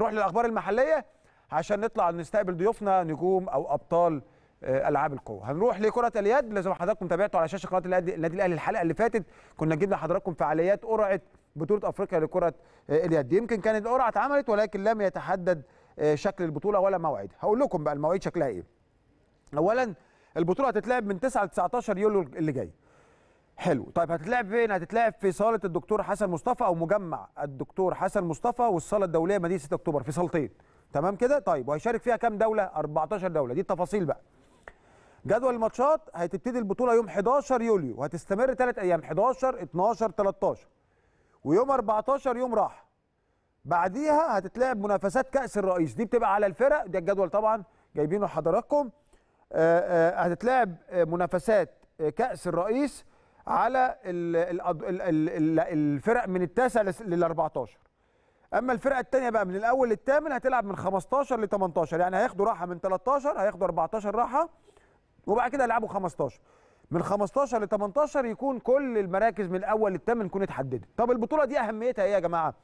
نروح للاخبار المحليه عشان نطلع نستقبل ضيوفنا نجوم او ابطال آه، العاب القوه هنروح لكره اليد لازم حضراتكم تابعتوا على شاشه قناه النادي الاهلي الحلقه اللي فاتت كنا جبنا حضراتكم فعاليات قرعه بطوله افريقيا لكره آه، اليد يمكن كانت القرعه اتعملت ولكن لم يتحدد آه، شكل البطوله ولا موعد هقول لكم بقى المواعيد شكلها ايه اولا البطوله هتتلعب من 9 ل 19 يوليو اللي جاي حلو طيب هتتلعب فين هتتلعب في صاله الدكتور حسن مصطفى او مجمع الدكتور حسن مصطفى والصاله الدوليه مدينه 6 اكتوبر في صالتين تمام كده طيب وهيشارك فيها كام دوله 14 دوله دي التفاصيل بقى جدول الماتشات هتبتدي البطوله يوم 11 يوليو وهتستمر ثلاث ايام 11 12 13 ويوم 14 يوم راحه بعديها هتتلعب منافسات كاس الرئيس دي بتبقى على الفرق ده الجدول طبعا جايبينه حضراتكم آه، آه، هتتلعب منافسات كاس الرئيس على الفرق من التاسع لل 14 اما الفرقه الثانيه بقى من الاول للثامن هتلعب من 15 ل 18 يعني هياخدوا راحه من 13 هياخدوا 14 راحه وبعد كده هيلعبوا 15 من 15 ل 18 يكون كل المراكز من الاول للثامن تكون اتحددت طب البطوله دي اهميتها ايه يا جماعه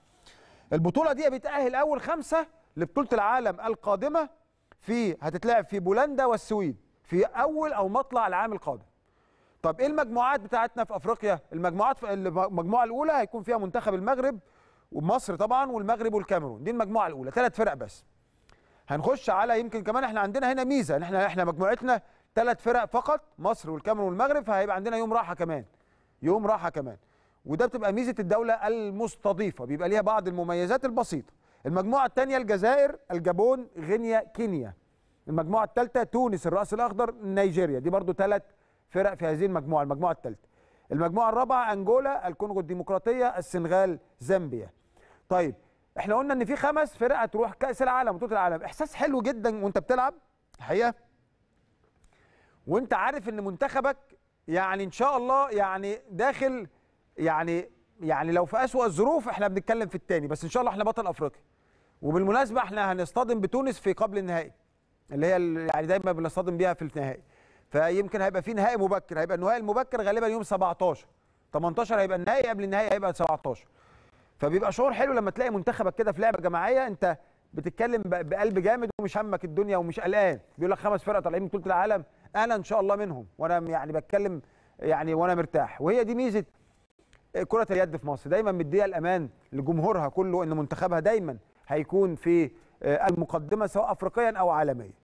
البطوله دي بتاهل اول خمسه لبطوله العالم القادمه في هتتلعب في بولندا والسويد في اول او مطلع العام القادم طب ايه المجموعات بتاعتنا في افريقيا المجموعات في المجموعه الاولى هيكون فيها منتخب المغرب ومصر طبعا والمغرب والكاميرون دي المجموعه الاولى ثلاث فرق بس هنخش على يمكن كمان احنا عندنا هنا ميزه ان احنا احنا مجموعتنا ثلاث فرق فقط مصر والكاميرون والمغرب فهيبقى عندنا يوم راحه كمان يوم راحه كمان وده بتبقى ميزه الدوله المستضيفه بيبقى ليها بعض المميزات البسيطه المجموعه الثانيه الجزائر الجابون غينيا كينيا المجموعه الثالثه تونس الراس الاخضر نيجيريا دي برضه ثلاث فرق في هذه المجموعه المجموعه الثالثه المجموعه الرابعه انجولا الكونغو الديمقراطيه السنغال زامبيا طيب احنا قلنا ان في خمس فرق هتروح كاس العالم بطوله العالم احساس حلو جدا وانت بتلعب الحقيقه وانت عارف ان منتخبك يعني ان شاء الله يعني داخل يعني يعني لو في اسوأ الظروف احنا بنتكلم في الثاني بس ان شاء الله احنا بطل افريقيا وبالمناسبه احنا هنصطدم بتونس في قبل النهائي اللي هي يعني دايما بنصطدم بيها في النهائي فيمكن هيبقى في نهائي مبكر هيبقى النهائي المبكر غالبا يوم 17 18 هيبقى النهائي قبل النهائي هيبقى 17 فبيبقى شعور حلو لما تلاقي منتخبك كده في لعبه جماعيه انت بتتكلم بقلب جامد ومش همك الدنيا ومش قلقان بيقول لك خمس فرق طالعين من بطوله العالم انا ان شاء الله منهم وانا يعني بتكلم يعني وانا مرتاح وهي دي ميزه كره اليد في مصر دايما مديه الامان لجمهورها كله ان منتخبها دايما هيكون في آه، المقدمه سواء افريقيا او عالميا